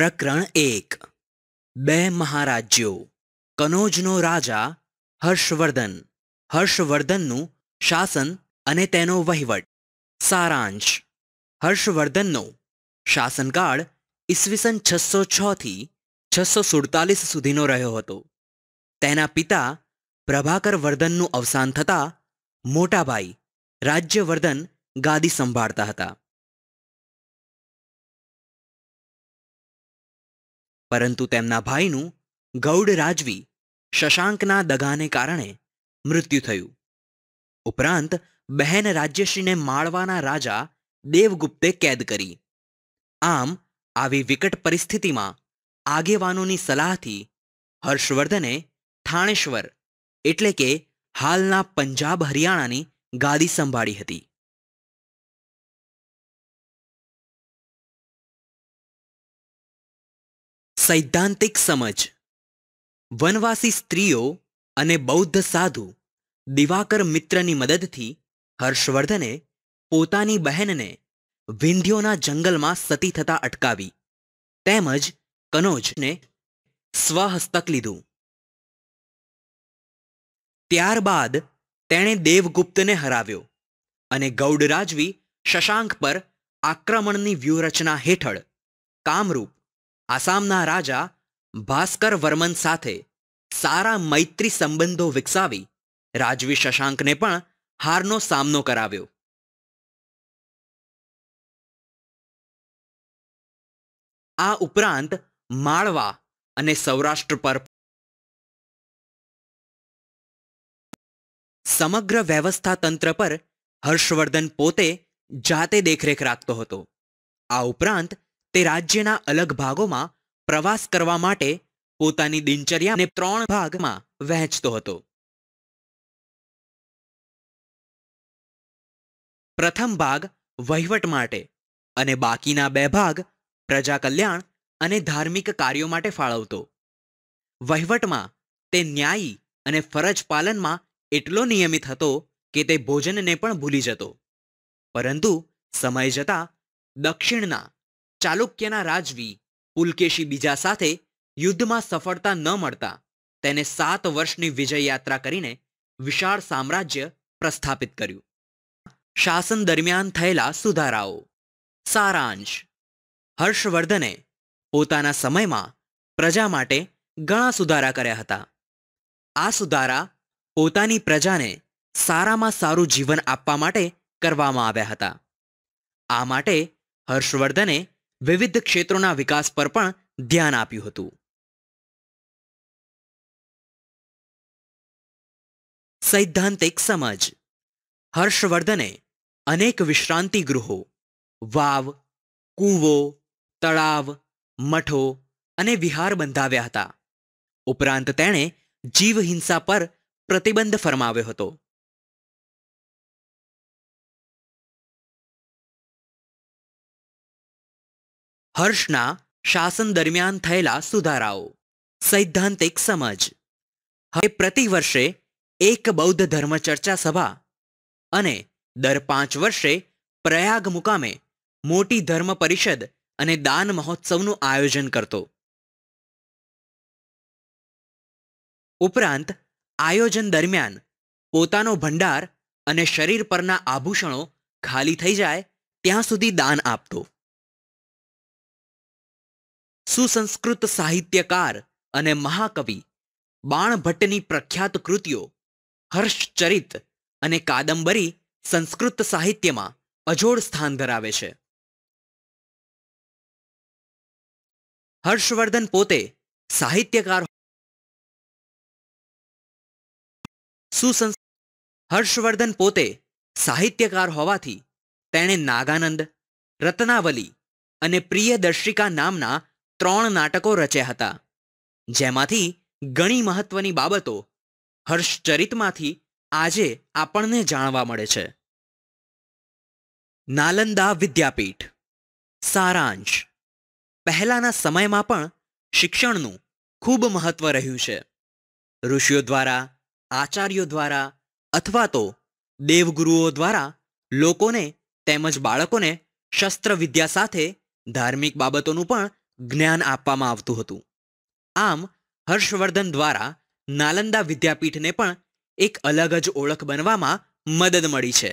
પ્રકરણ એક બે મહારાજ્યો કનોજનો રાજા હર્ષવર્ધન હર્ષવર્ધનનું શાસન અને તેનો વહીવટ સારાંશ હર્ષવર્ધનનો શાસનકાળ ઈસવીસન છસો છથી છસો સુડતાલીસ સુધીનો રહ્યો હતો તેના પિતા પ્રભાકર વર્ધનનું અવસાન થતાં મોટાભાઈ રાજ્યવર્ધન ગાદી સંભાળતા હતા પરંતુ તેમના ભાઈનું ગૌડ રાજવી શશાંકના દગાને કારણે મૃત્યુ થયું ઉપરાંત બહેન રાજ્યશ્રીને માળવાના રાજા દેવગુપ્તે કેદ કરી આમ આવી વિકટ પરિસ્થિતિમાં આગેવાનોની સલાહથી હર્ષવર્ધને થાણેશ્વર એટલે કે હાલના પંજાબ હરિયાણાની ગાદી સંભાળી હતી સૈદ્ધાંતિક સમજ વનવાસી સ્ત્રીઓ અને બૌદ્ધ સાધુ દિવાકર મિત્રની મદદથી હર્ષવર્ધને પોતાની બહેનને વિંધ્યોના જંગલમાં સતી થતા અટકાવી તેમજ કનોજને સ્વહસ્તક લીધું ત્યારબાદ તેણે દેવગુપ્તને હરાવ્યો અને ગૌડરાજવી શશાંક પર આક્રમણની વ્યૂહરચના હેઠળ કામરૂપ આસામના રાજા ભાસ્કર વર્મન સાથે સારા મૈત્રી સંબંધો વિકસાવી રાજવી શશાંકને પણ હારનો સામનો કરાવ્યો આ ઉપરાંત માળવા અને સૌરાષ્ટ્ર પર સમગ્ર વ્યવસ્થા તંત્ર પર હર્ષવર્ધન પોતે જાતે દેખરેખ રાખતો હતો આ ઉપરાંત તે રાજ્યના અલગ ભાગોમાં પ્રવાસ કરવા માટે પોતાની દિનચર્યાને ત્રણ ભાગમાં વહેંચતો હતો પ્રથમ ભાગ વહીવટ માટે અને બાકીના બે ભાગ પ્રજા કલ્યાણ અને ધાર્મિક કાર્યો માટે ફાળવતો વહીવટમાં તે ન્યાયી અને ફરજ પાલનમાં એટલો નિયમિત હતો કે તે ભોજનને પણ ભૂલી જતો પરંતુ સમય જતા દક્ષિણના ચાલુક્યના રાજવી પુલકેશી બીજા સાથે યુદ્ધમાં સફળતા ન મળતા તેને સાત વર્ષની વિજય યાત્રા કરીને વિશાળ સામ્રાજ્ય પ્રસ્થાપિત કર્યું શાસન દરમિયાન થયેલા સુધારાઓ સારાંશ હર્ષવર્ધને પોતાના સમયમાં પ્રજા માટે ઘણા સુધારા કર્યા હતા આ સુધારા પોતાની પ્રજાને સારામાં સારું જીવન આપવા માટે કરવામાં આવ્યા હતા આ માટે હર્ષવર્ધને વિવિધ ક્ષેત્રોના વિકાસ પર પણ ધ્યાન આપ્યું હતું સૈદ્ધાંતિક સમજ હર્ષવર્ધને અનેક વિશ્રાંતિ ગૃહો વાવ કૂવો તળાવ મઠો અને વિહાર બંધાવ્યા હતા ઉપરાંત તેણે જીવહિંસા પર પ્રતિબંધ ફરમાવ્યો હતો હર્ષના શાસન દરમિયાન થયેલા સુધારાઓ સૈદ્ધાંતિક સમજ હવે પ્રતિવર્ષે એક બૌદ્ધ ધર્મ ચર્ચા સભા અને દર પાંચ વર્ષે પ્રયાગ મુકામે મોટી ધર્મ પરિષદ અને દાન મહોત્સવનું આયોજન કરતો ઉપરાંત આયોજન દરમિયાન પોતાનો ભંડાર અને શરીર પરના આભૂષણો ખાલી થઈ જાય ત્યાં સુધી દાન આપતો સુસંસ્કૃત સાહિત્યકાર અને મહાકવિ બાણભટ્ટની પ્રખ્યાત કૃતિઓ હર્ષચરિત અને કાદંબરી સંસ્કૃત સાહિત્યમાં અજોડ સ્થાન ધરાવે છે હર્ષવર્ધન પોતે સાહિત્યકાર હર્ષવર્ધન પોતે સાહિત્યકાર હોવાથી તેણે નાગાનંદ રત્નાવલી અને પ્રિયદર્શિકા નામના ત્રણ નાટકો રચ્યા હતા જેમાંથી ઘણી મહત્વની બાબતો હર્ષચરિતમાંથી આજે આપણને જાણવા મળે છે નાલંદા વિદ્યાપીઠ સારાંશ પહેલાના સમયમાં પણ શિક્ષણનું ખૂબ મહત્વ રહ્યું છે ઋષિઓ દ્વારા આચાર્યો દ્વારા અથવા તો દેવગુરુઓ દ્વારા લોકોને તેમજ બાળકોને શસ્ત્રવિદ્યા સાથે ધાર્મિક બાબતોનું પણ જ્ઞાન આપવામાં આવતું હતું આમ હર્ષવર્ધન દ્વારા નાલંદા વિદ્યાપીઠને પણ એક અલગ જ ઓળખ બનવામાં મદદ મળી છે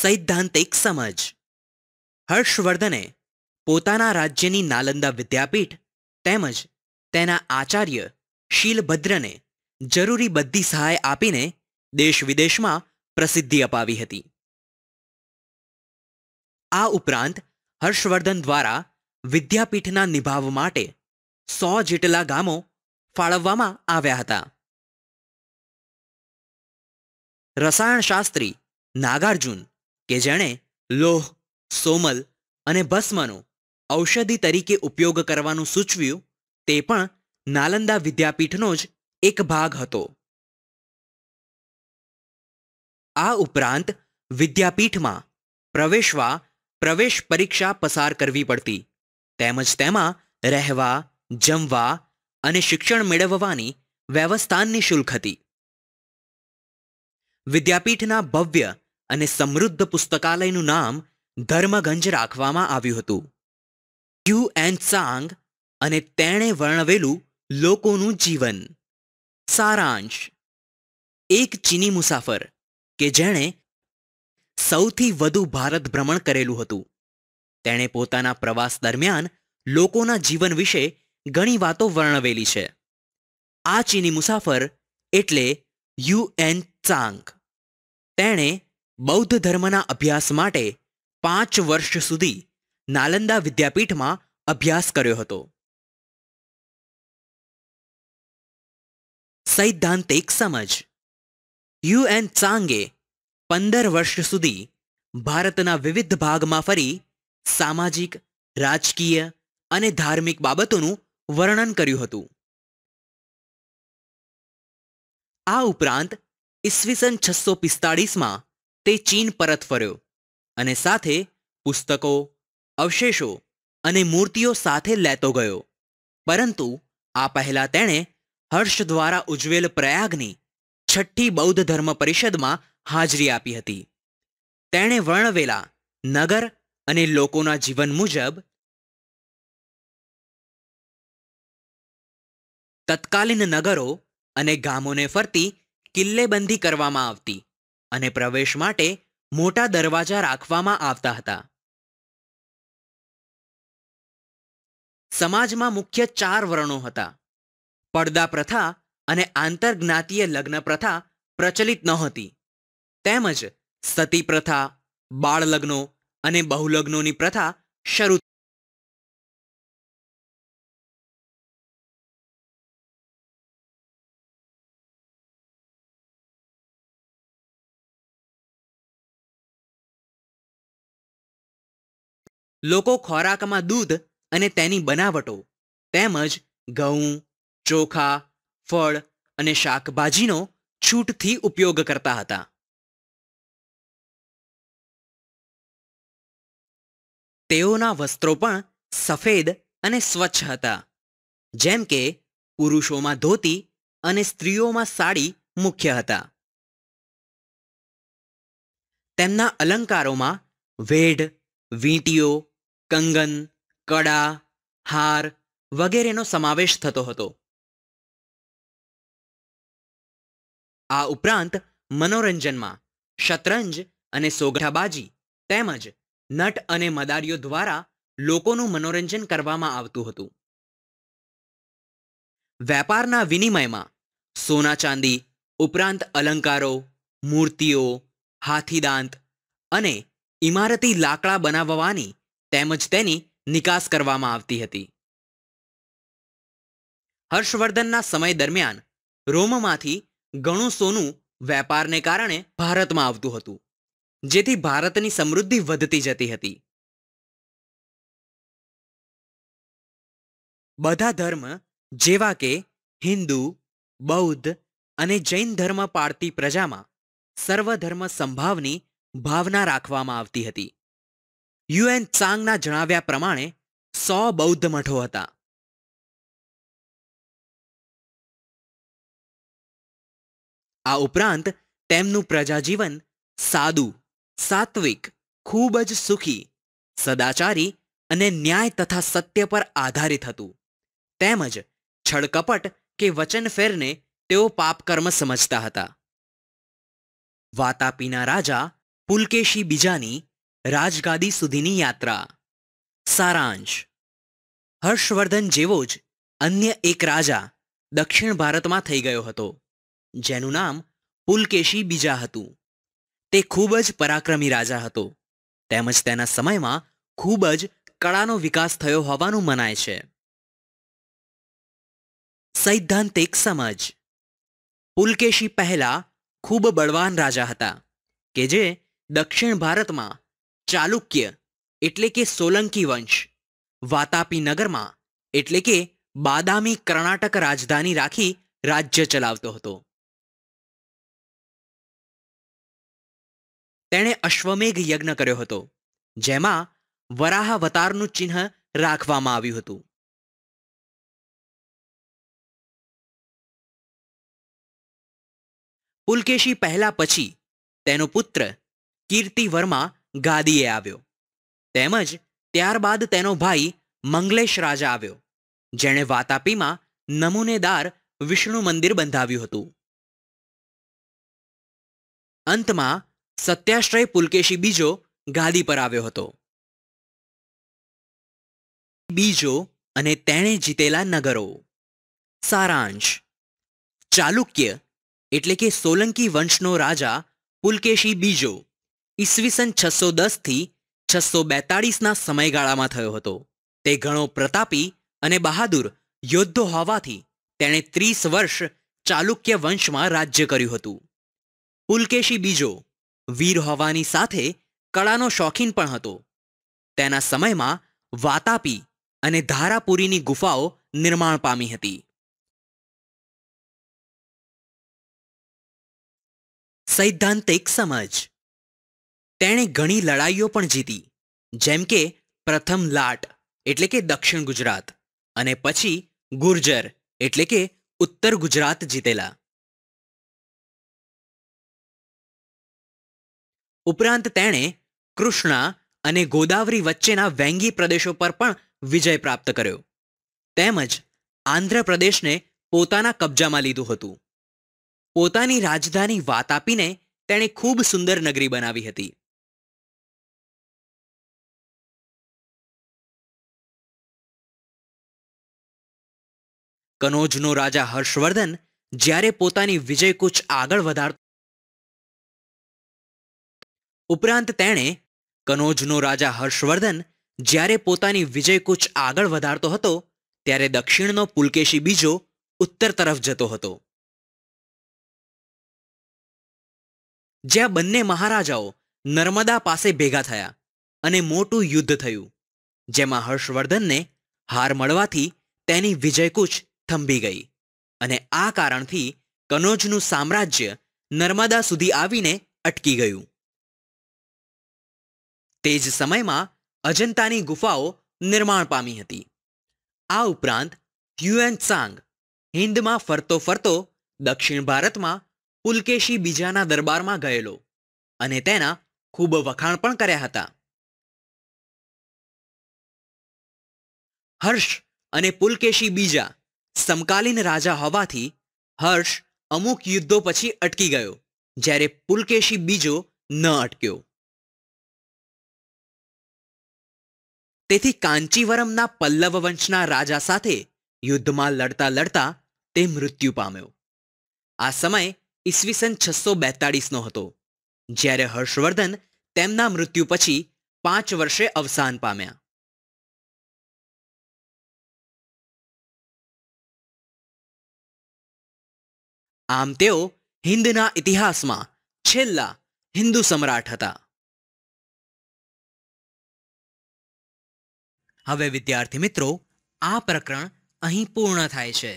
સૈદ્ધાંતિક સમજ હર્ષવર્ધને પોતાના રાજ્યની નાલંદા વિદ્યાપીઠ તેમજ તેના આચાર્ય શીલભદ્રને જરૂરી બધી સહાય આપીને દેશ વિદેશમાં પ્રસિદ્ધિ અપાવી હતી આ ઉપરાંત હર્ષવર્ધન દ્વારા વિદ્યાપીઠના નિભાવ માટે સો જેટલા ગામો ફાળવવામાં આવ્યા હતા રસાયણશાસ્ત્રી નાગાર્જુન કે જેણે લોહ સોમલ અને ભસ્મનો ઔષધિ તરીકે ઉપયોગ કરવાનું સૂચવ્યું તે પણ નાલંદા વિદ્યાપીઠનો જ એક ભાગ હતો આ ઉપરાંત વિદ્યાપીઠમાં પ્રવેશવા પ્રવેશ પરીક્ષા પસાર કરવી પડતી તેમજ તેમાં રહેવા જમવા અને શિક્ષણ મેળવવાની વ્યવસ્થા નિઃશુલ્ક હતી વિદ્યાપીઠના ભવ્ય અને સમૃદ્ધ પુસ્તકાલયનું નામ ધર્મગંજ રાખવામાં આવ્યું હતું ક્યુ એન સાંગ અને તેણે વર્ણવેલું લોકોનું જીવન સારાંશ એક ચીની મુસાફર કે જેણે સૌથી વધુ ભારત ભ્રમણ કરેલું હતું તેણે પોતાના પ્રવાસ દરમિયાન લોકોના જીવન વિશે ઘણી વાતો વર્ણવેલી છે આ ચીની મુસાફર એટલે યુ એન ચાંગ તેણે બૌદ્ધ ધર્મના અભ્યાસ માટે પાંચ વર્ષ સુધી નાલંદા વિદ્યાપીઠમાં અભ્યાસ કર્યો હતો સૈદ્ધાંતિક સમજ યુ એન ચાંગે પંદર વર્ષ સુધી ભારતના વિવિધ ભાગમાં ફરી સામાજિક રાજકીય અને ધાર્મિક બાબતોનું વર્ણન કર્યું હતું આ ઉપરાંત ઈસવીસન છસો પિસ્તાળીસમાં તે ચીન પરત ફર્યો અને સાથે પુસ્તકો અવશેષો અને મૂર્તિઓ સાથે લેતો ગયો પરંતુ આ પહેલાં તેણે હર્ષ દ્વારા ઉજવેલ પ્રયાગની છઠ્ઠી બૌદ્ધ ધર્મ પરિષદમાં હાજરી આપી હતી તેણે વર્ણવેલા નગર અને લોકોના જીવન મુજબ તત્કાલીન નગરો અને ગામોને ફરતી કિલ્લેબંધી કરવામાં આવતી અને પ્રવેશ માટે મોટા દરવાજા રાખવામાં આવતા હતા સમાજમાં મુખ્ય ચાર વર્ણો હતા પડદા પ્રથા અને આંતરજ્ઞાતીય લગ્ન પ્રથા પ્રચલિત નહોતી તેમજ સતી પ્રથા બાળ લગ્નો અને બહુલગ્નોની પ્રથા શરૂ લોકો ખોરાકમાં દૂધ અને તેની બનાવટો તેમજ ઘઉં ચોખા ફળ અને શાકભાજીનો છૂટથી ઉપયોગ કરતા હતા તેઓના વસ્ત્રો પણ સફેદ અને સ્વચ્છ હતા જેમ કે પુરુષોમાં ધોતી અને સ્ત્રીઓમાં સાડી મુખ્ય હતા તેમના અલંકારોમાં વેઢ વીંટીઓ કંગન કડા હાર વગેરેનો સમાવેશ થતો હતો આ ઉપરાંત મનોરંજનમાં શતરંજ અને સોગઠાબાજી તેમજ નટ અને મદારીઓ દ્વારા લોકોનું મનોરંજન કરવામાં આવતું હતું વેપારના વિનિમયમાં સોના ચાંદી ઉપરાંત અલંકારો મૂર્તિઓ હાથીદાંત અને ઇમારતી લાકડા બનાવવાની તેમજ તેની નિકાસ કરવામાં આવતી હતી હર્ષવર્ધનના સમય દરમિયાન રોમમાંથી ઘણું સોનું વેપારને કારણે ભારતમાં આવતું હતું જેથી ભારતની સમૃદ્ધિ વધતી જતી હતી બધા ધર્મ જેવા કે હિન્દુ બૌદ્ધ અને જૈન ધર્મ પાળતી પ્રજામાં સર્વધર્મ સંભાવની ભાવના રાખવામાં આવતી હતી યુએન ચાંગના જણાવ્યા પ્રમાણે સો બૌદ્ધ મઠો હતા આ ઉપરાંત તેમનું પ્રજાજીવન સાદું સાત્વિક ખૂબ જ સુખી સદાચારી અને ન્યાય તથા સત્ય પર આધારિત હતું તેમજ છળકપટ કે વચનફેરને તેઓ પાપકર્મ સમજતા હતા વાતાપીના રાજા પુલકેશી બીજાની રાજગાદી સુધીની યાત્રા સારાંશ હર્ષવર્ધન જેવો જ અન્ય એક રાજા દક્ષિણ ભારતમાં થઈ ગયો હતો જેનું નામ પુલકેશી બીજા હતું તે ખૂબ જ પરાક્રમી રાજા હતો તેમજ તેના સમયમાં ખૂબ જ કળાનો વિકાસ થયો હોવાનું મનાય છે સૈદ્ધાંતિક સમજ પુલકેશી પહેલા ખૂબ બળવાન રાજા હતા કે જે દક્ષિણ ભારતમાં ચાલુક્ય એટલે કે સોલંકી વંશ વાતાપી નગરમાં એટલે કે બાદામી કર્ણાટક રાજધાની રાખી રાજ્ય ચલાવતો હતો તેણે અશ્વમેઘ યજ્ઞ કર્યો હતો જેમાં વરાહાવતારનું ચિહ્ન રાખવામાં આવ્યું હતું પુલકેશી પહેલા પછી તેનો પુત્ર કીર્તિવર્મા ગાદીએ આવ્યો તેમજ ત્યારબાદ તેનો ભાઈ મંગલેશ રાજા આવ્યો જેણે વાતાપીમાં નમૂનેદાર વિષ્ણુ મંદિર બંધાવ્યું હતું અંતમાં સત્યાશ્રય પુલકેશી બીજો ગાદી પર આવ્યો હતો બીજો અને તેણે જીતેલા નગરો સારાંશ ચાલુક્ય એટલે કે સોલંકી વંશનો રાજા પુલકેશી બીજો ઈસવીસન છસો દસથી છસો બેતાળીસના સમયગાળામાં થયો હતો તે ઘણો પ્રતાપી અને બહાદુર યોદ્ધો હોવાથી તેણે ત્રીસ વર્ષ ચાલુક્ય વંશમાં રાજ્ય કર્યું હતું પુલકેશી બીજો વીર હોવાની સાથે કળાનો શોખીન પણ હતો તેના સમયમાં વાતાપી અને ધારાપુરીની ગુફાઓ નિર્માણ પામી હતી સૈદ્ધાંતિક સમજ તેણે ઘણી લડાઈઓ પણ જીતી જેમ કે પ્રથમ લાટ એટલે કે દક્ષિણ ગુજરાત અને પછી ગુર્જર એટલે કે ઉત્તર ગુજરાત જીતેલા ઉપરાંત તેણે કૃષ્ણા અને ગોદાવરી વચ્ચેના વેંગી પ્રદેશો પર પણ વિજય પ્રાપ્ત કર્યો તેમજ આંધ્રપ્રદેશને પોતાના કબજામાં લીધું હતું પોતાની રાજધાની વાત આપીને તેણે ખૂબ સુંદર નગરી બનાવી હતી કનોજનો રાજા હર્ષવર્ધન જ્યારે પોતાની વિજય વિજયકૂચ આગળ વધારતો ઉપરાંત તેણે કનોજનો રાજા હર્ષવર્ધન જ્યારે પોતાની વિજયકૂચ આગળ વધારતો હતો ત્યારે દક્ષિણનો પુલકેશી બીજો ઉત્તર તરફ જતો હતો જ્યાં બંને મહારાજાઓ નર્મદા પાસે ભેગા થયા અને મોટું યુદ્ધ થયું જેમાં હર્ષવર્ધનને હાર મળવાથી તેની વિજયકૂચ થંભી ગઈ અને આ કારણથી કનોજનું સામ્રાજ્ય નર્મદા સુધી આવીને અટકી ગયું તે જ સમયમાં અજંતાની ગુફાઓ નિર્માણ પામી હતી આ ઉપરાંત હ્યુએન સાંગ હિન્દમાં ફરતો ફરતો દક્ષિણ ભારતમાં પુલકેશી બીજાના દરબારમાં ગયેલો અને તેના ખૂબ વખાણ પણ કર્યા હતા હર્ષ અને પુલકેશી બીજા સમકાલીન રાજા હોવાથી હર્ષ અમુક યુદ્ધો પછી અટકી ગયો જ્યારે પુલકેશી બીજો ન અટક્યો તેથી કાંચીવરમના પલ્લવ વંશના રાજા સાથે યુદ્ધમાં લડતા લડતા તે મૃત્યુ પામ્યો આ સમય ઈસવીસન છસો બેતાળીસનો હતો જ્યારે હર્ષવર્ધન તેમના મૃત્યુ પછી પાંચ વર્ષે અવસાન પામ્યા આમ તેઓ હિન્દના ઇતિહાસમાં છેલ્લા હિન્દુ સમ્રાટ હતા હવે વિદ્યાર્થી મિત્રો આ પ્રકરણ અહીં પૂર્ણ થાય છે